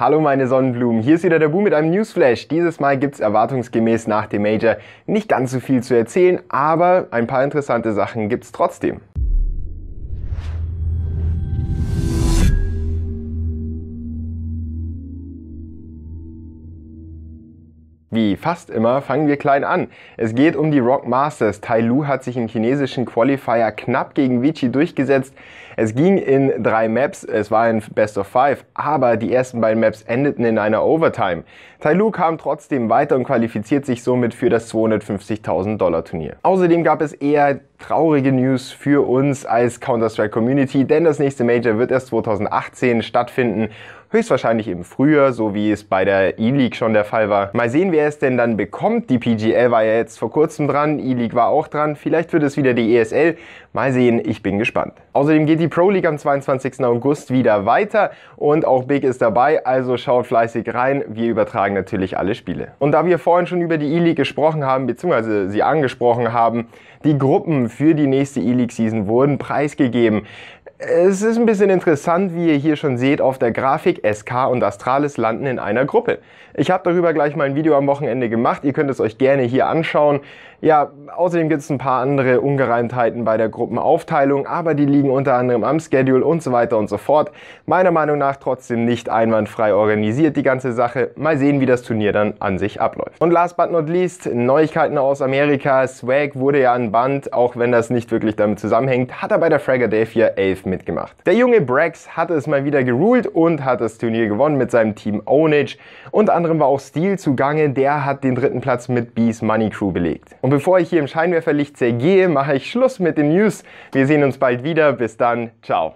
Hallo meine Sonnenblumen, hier ist wieder der Bu mit einem Newsflash. Dieses Mal gibt's erwartungsgemäß nach dem Major nicht ganz so viel zu erzählen, aber ein paar interessante Sachen gibt's trotzdem. Wie fast immer fangen wir klein an. Es geht um die Rock Masters. Tai Lu hat sich im chinesischen Qualifier knapp gegen Vici durchgesetzt. Es ging in drei Maps, es war ein Best of Five, aber die ersten beiden Maps endeten in einer Overtime. Tai Lu kam trotzdem weiter und qualifiziert sich somit für das 250.000 Dollar Turnier. Außerdem gab es eher traurige News für uns als Counter-Strike-Community, denn das nächste Major wird erst 2018 stattfinden. Höchstwahrscheinlich im Frühjahr, so wie es bei der E-League schon der Fall war. Mal sehen, wer es denn dann bekommt. Die PGL war ja jetzt vor kurzem dran, E-League war auch dran. Vielleicht wird es wieder die ESL. Mal sehen, ich bin gespannt. Außerdem geht die Pro League am 22. August wieder weiter und auch Big ist dabei, also schaut fleißig rein. Wir übertragen natürlich alle Spiele. Und da wir vorhin schon über die E-League gesprochen haben, beziehungsweise sie angesprochen haben, die Gruppen für die nächste E-League-Season wurden preisgegeben. Es ist ein bisschen interessant, wie ihr hier schon seht auf der Grafik, SK und Astralis landen in einer Gruppe. Ich habe darüber gleich mal ein Video am Wochenende gemacht, ihr könnt es euch gerne hier anschauen. Ja, außerdem gibt es ein paar andere Ungereimtheiten bei der Gruppenaufteilung, aber die liegen unter anderem am Schedule und so weiter und so fort. Meiner Meinung nach trotzdem nicht einwandfrei organisiert die ganze Sache. Mal sehen, wie das Turnier dann an sich abläuft. Und last but not least, Neuigkeiten aus Amerika. Swag wurde ja an Band, auch wenn das nicht wirklich damit zusammenhängt, hat er bei der Fragger Dave hier 11 mitgemacht. Der junge Brax hatte es mal wieder geruhlt und hat das Turnier gewonnen mit seinem Team Onage. Unter anderem war auch Steel zugange, der hat den dritten Platz mit Bees Money Crew belegt. Und bevor ich hier im Scheinwerferlicht zergehe, mache ich Schluss mit den News. Wir sehen uns bald wieder. Bis dann. Ciao.